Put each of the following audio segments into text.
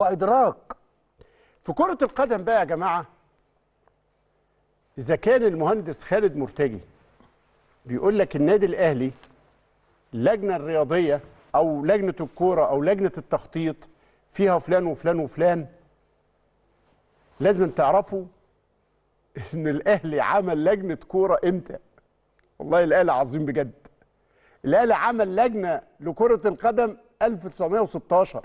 وإدراك في كرة القدم بقى يا جماعة إذا كان المهندس خالد مرتجي بيقول لك النادي الأهلي اللجنة الرياضية أو لجنة الكورة أو لجنة التخطيط فيها فلان وفلان وفلان لازم تعرفوا إن الأهلي عمل لجنة كورة إمتى والله الأهلي عظيم بجد الأهلي عمل لجنة لكرة القدم 1916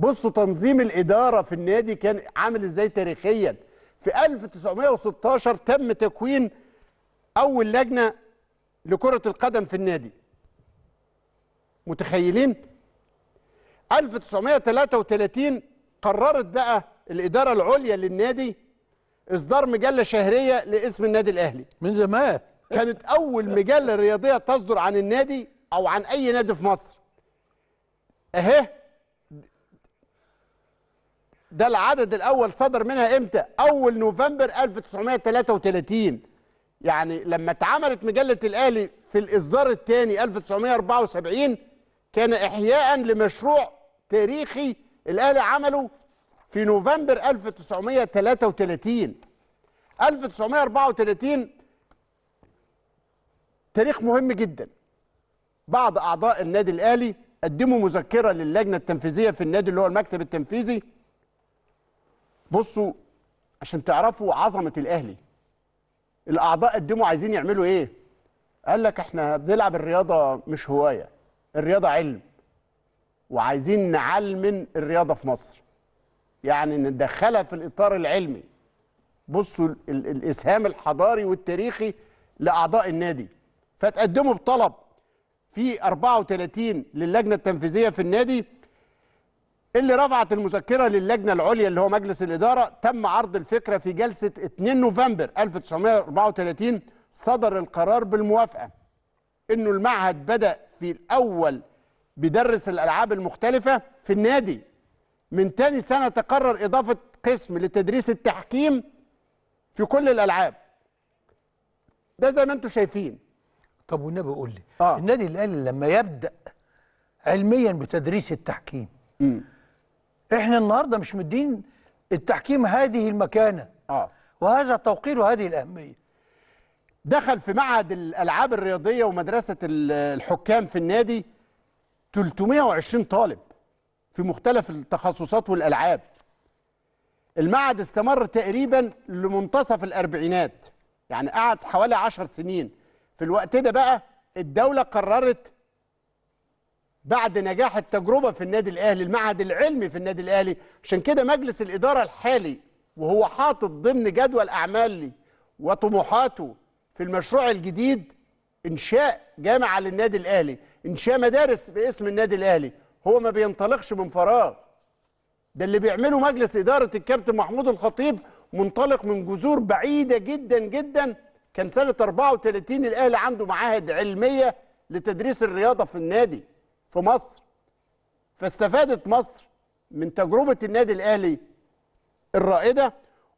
بصوا تنظيم الاداره في النادي كان عامل ازاي تاريخيا في 1916 تم تكوين اول لجنه لكره القدم في النادي متخيلين 1933 قررت بقى الاداره العليا للنادي اصدار مجله شهريه لاسم النادي الاهلي من زمان كانت اول مجله رياضيه تصدر عن النادي او عن اي نادي في مصر اهي ده العدد الاول صدر منها امتى اول نوفمبر 1933 يعني لما اتعملت مجله الاهلي في الاصدار الثاني 1974 كان احياء لمشروع تاريخي الاهلي عمله في نوفمبر 1933 1934 تاريخ مهم جدا بعض اعضاء النادي الاهلي قدموا مذكره للجنه التنفيذيه في النادي اللي هو المكتب التنفيذي بصوا عشان تعرفوا عظمه الاهلي الاعضاء قدموا عايزين يعملوا ايه قال لك احنا بنلعب الرياضه مش هوايه الرياضه علم وعايزين نعلمن الرياضه في مصر يعني ندخلها في الاطار العلمي بصوا ال ال الاسهام الحضاري والتاريخي لاعضاء النادي فتقدموا بطلب في 34 للجنه التنفيذيه في النادي اللي رفعت المذكره للجنه العليا اللي هو مجلس الاداره تم عرض الفكره في جلسه 2 نوفمبر 1934 صدر القرار بالموافقه انه المعهد بدا في الاول بيدرس الالعاب المختلفه في النادي من تاني سنه تقرر اضافه قسم لتدريس التحكيم في كل الالعاب ده زي ما انتم شايفين طب والنبي قول لي آه. النادي الاهلي لما يبدا علميا بتدريس التحكيم م. احنا النهارده مش مدين التحكيم هذه المكانه اه وهذا التوقير وهذه الاهميه دخل في معهد الالعاب الرياضيه ومدرسه الحكام في النادي 320 طالب في مختلف التخصصات والالعاب المعهد استمر تقريبا لمنتصف الاربعينات يعني قعد حوالي 10 سنين في الوقت ده بقى الدوله قررت بعد نجاح التجربة في النادي الأهلي المعهد العلمي في النادي الأهلي عشان كده مجلس الإدارة الحالي وهو حاطط ضمن جدول أعمالي وطموحاته في المشروع الجديد إنشاء جامعة للنادي الأهلي إنشاء مدارس باسم النادي الأهلي هو ما بينطلقش من فراغ ده اللي بيعمله مجلس إدارة الكابتن محمود الخطيب منطلق من جذور بعيدة جدا جدا كان سنة 34 الأهلي عنده معاهد علمية لتدريس الرياضة في النادي في مصر فاستفادت مصر من تجربة النادي الأهلي الرائدة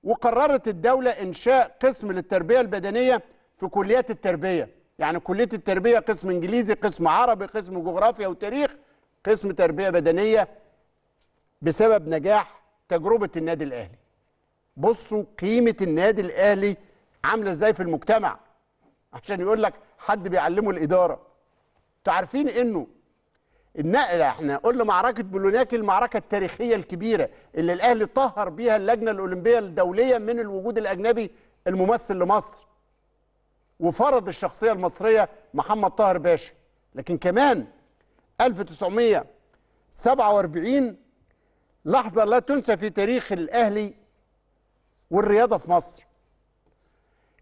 وقررت الدولة إنشاء قسم للتربية البدنية في كليات التربية يعني كلية التربية قسم إنجليزي قسم عربي قسم جغرافيا وتاريخ قسم تربية بدنية بسبب نجاح تجربة النادي الأهلي بصوا قيمة النادي الأهلي عاملة إزاي في المجتمع عشان يقول لك حد بيعلمه الإدارة تعرفين إنه النقله احنا قلنا معركه بولونياكي المعركه التاريخيه الكبيره اللي الاهلي طهر بيها اللجنه الاولمبيه الدوليه من الوجود الاجنبي الممثل لمصر وفرض الشخصيه المصريه محمد طاهر باشا لكن كمان 1947 لحظه لا تنسى في تاريخ الاهلي والرياضه في مصر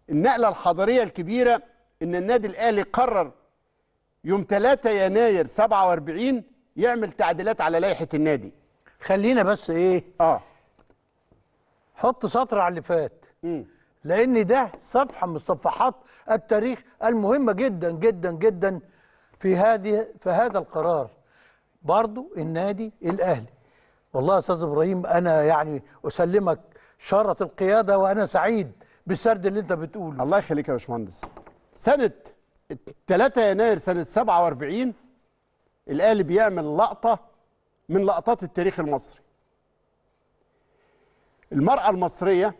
النقله الحضاريه الكبيره ان النادي الاهلي قرر يوم 3 يناير 47 يعمل تعديلات على لائحه النادي خلينا بس ايه اه حط سطر على اللي فات مم. لان ده صفحه من صفحات التاريخ المهمه جدا جدا جدا في هذه في هذا القرار برضو النادي الاهلي والله يا استاذ ابراهيم انا يعني اسلمك شاره القياده وانا سعيد بالسرد اللي انت بتقوله الله يخليك يا باشمهندس سنه 3 يناير سنة 47 الأهلي بيعمل لقطة من لقطات التاريخ المصري المرأة المصرية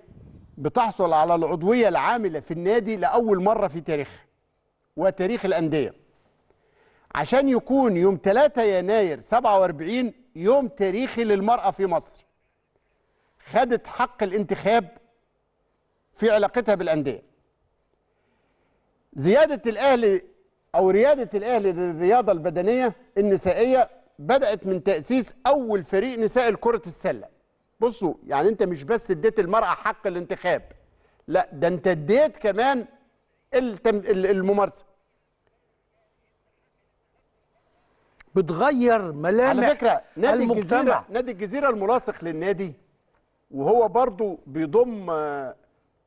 بتحصل على العضوية العاملة في النادي لأول مرة في تاريخها وتاريخ الأندية عشان يكون يوم 3 يناير 47 يوم تاريخي للمرأة في مصر خدت حق الانتخاب في علاقتها بالأندية زيادة الأهلي أو ريادة الأهلي للرياضة البدنية النسائية بدأت من تأسيس أول فريق نسائي لكرة السلة بصوا يعني أنت مش بس اديت المرأة حق الانتخاب لا ده أنت اديت كمان الممارسة بتغير ملامح على فكرة نادي المجتمع. الجزيرة نادي الجزيرة الملاصق للنادي وهو برضو بيضم آه،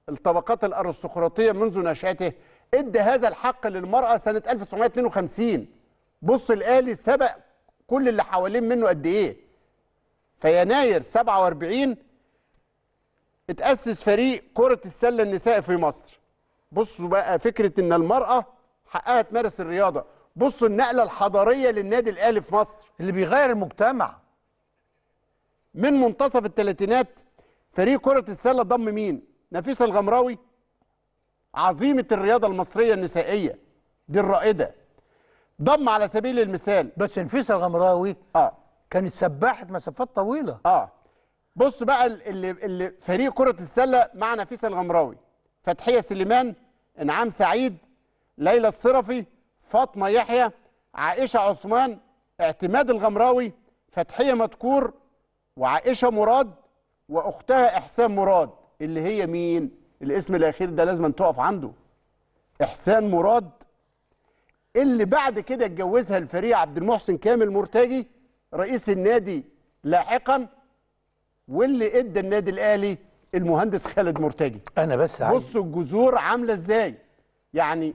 الطبقات الارستقراطيه منذ نشاته ادى هذا الحق للمرأة سنة 1952 بص الآلي سبق كل اللي حوالين منه قد إيه في يناير 47 اتأسس فريق كرة السلة النسائي في مصر بصوا بقى فكرة إن المرأة حقها تمارس الرياضة بصوا النقلة الحضارية للنادي الآلي في مصر اللي بيغير المجتمع من منتصف الثلاثينات فريق كرة السلة ضم مين؟ نفيسة الغمراوي عظيمه الرياضه المصريه النسائيه دي الرائده ضم على سبيل المثال بس نفيسه الغمراوي اه كانت سباحه مسافات طويله اه بص بقى اللي, اللي فريق كره السله مع نفيسه الغمراوي فتحيه سليمان انعام سعيد ليلى الصرفي فاطمه يحيى عائشه عثمان اعتماد الغمراوي فتحيه مدكور وعائشه مراد واختها احسان مراد اللي هي مين الاسم الاخير ده لازم تقف عنده احسان مراد اللي بعد كده اتجوزها الفريق عبد المحسن كامل مرتجي رئيس النادي لاحقا واللي ادى النادي الاهلي المهندس خالد مرتجي انا بس عايز بصوا الجذور عامله ازاي يعني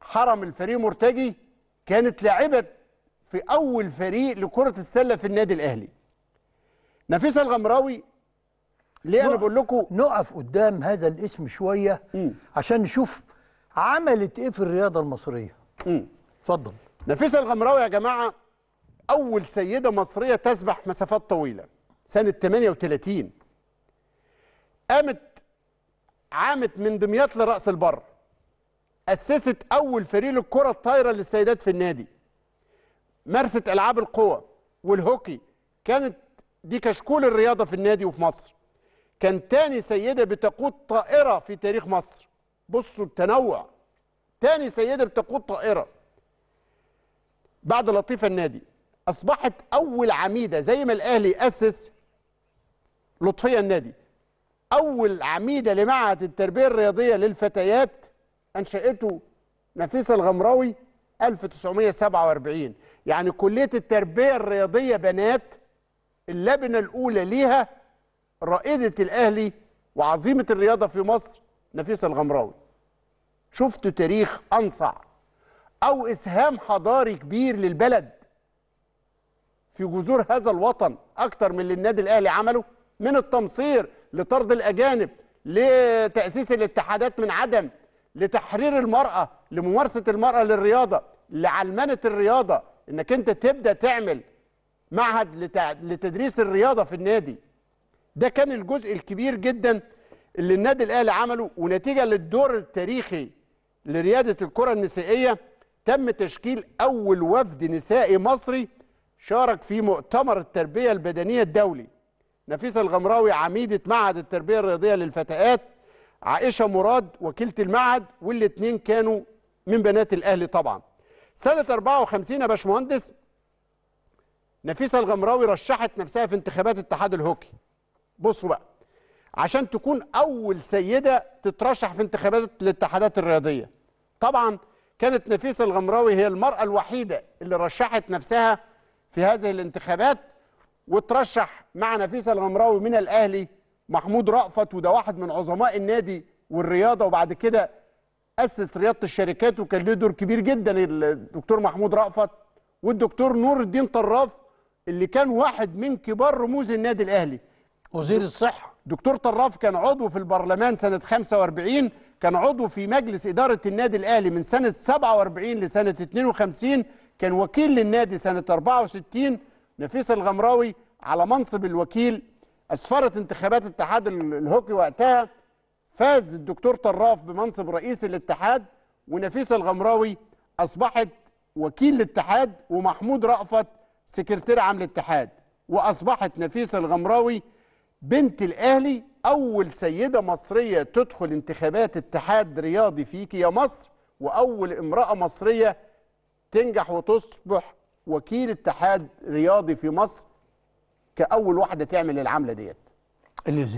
حرم الفريق مرتجي كانت لاعبه في اول فريق لكره السله في النادي الاهلي نفيسه الغمراوي ليه انا بقول لكم نقف قدام هذا الاسم شويه مم. عشان نشوف عملت ايه في الرياضه المصريه اتفضل نفيسه الغمراوي يا جماعه اول سيده مصريه تسبح مسافات طويله سنه 38 قامت عامت من دمياط لراس البر اسست اول فريق للكره الطايره للسيدات في النادي مارست العاب القوى والهوكي كانت دي كشكول الرياضه في النادي وفي مصر كان تاني سيدة بتقود طائرة في تاريخ مصر بصوا التنوع تاني سيدة بتقود طائرة بعد لطيفة النادي أصبحت أول عميدة زي ما الأهلي أسس لطفية النادي أول عميدة لمعهد التربية الرياضية للفتيات أنشأته نفيسة الغمراوي 1947 يعني كلية التربية الرياضية بنات اللبنة الأولى ليها رائده الاهلي وعظيمه الرياضه في مصر نفيسه الغمراوي شفت تاريخ انصع او اسهام حضاري كبير للبلد في جذور هذا الوطن اكتر من اللي النادي الاهلي عمله من التمصير لطرد الاجانب لتاسيس الاتحادات من عدم لتحرير المراه لممارسه المراه للرياضه لعلمنه الرياضه انك انت تبدا تعمل معهد لتدريس الرياضه في النادي ده كان الجزء الكبير جدا اللي النادي الاهلي عمله ونتيجه للدور التاريخي لرياده الكره النسائيه تم تشكيل اول وفد نسائي مصري شارك في مؤتمر التربيه البدنيه الدولي نفيسه الغمراوي عميده معهد التربيه الرياضيه للفتيات عائشه مراد وكيله المعهد والاثنين كانوا من بنات الاهلي طبعا سنه 54 يا باشمهندس نفيسه الغمراوي رشحت نفسها في انتخابات اتحاد الهوكي بصوا بقى عشان تكون اول سيده تترشح في انتخابات الاتحادات الرياضيه طبعا كانت نفيسه الغمراوي هي المراه الوحيده اللي رشحت نفسها في هذه الانتخابات وترشح مع نفيسه الغمراوي من الاهلي محمود رأفت وده واحد من عظماء النادي والرياضه وبعد كده اسس رياضه الشركات وكان له دور كبير جدا الدكتور محمود رأفت والدكتور نور الدين طراف اللي كان واحد من كبار رموز النادي الاهلي وزير الصحة دكتور طراف كان عضو في البرلمان سنة 45 كان عضو في مجلس إدارة النادي الأهلي من سنة 47 لسنة 52 كان وكيل للنادي سنة 64 نفيس الغمراوي على منصب الوكيل أسفرت انتخابات اتحاد الهوكي وقتها فاز الدكتور طراف بمنصب رئيس الاتحاد ونفيس الغمراوي أصبحت وكيل الاتحاد ومحمود رأفت سكرتير عام الاتحاد وأصبحت نفيس الغمراوي بنت الاهلي اول سيده مصريه تدخل انتخابات اتحاد رياضي فيك يا مصر واول امراه مصريه تنجح وتصبح وكيل اتحاد رياضي في مصر كاول واحده تعمل العمله ديت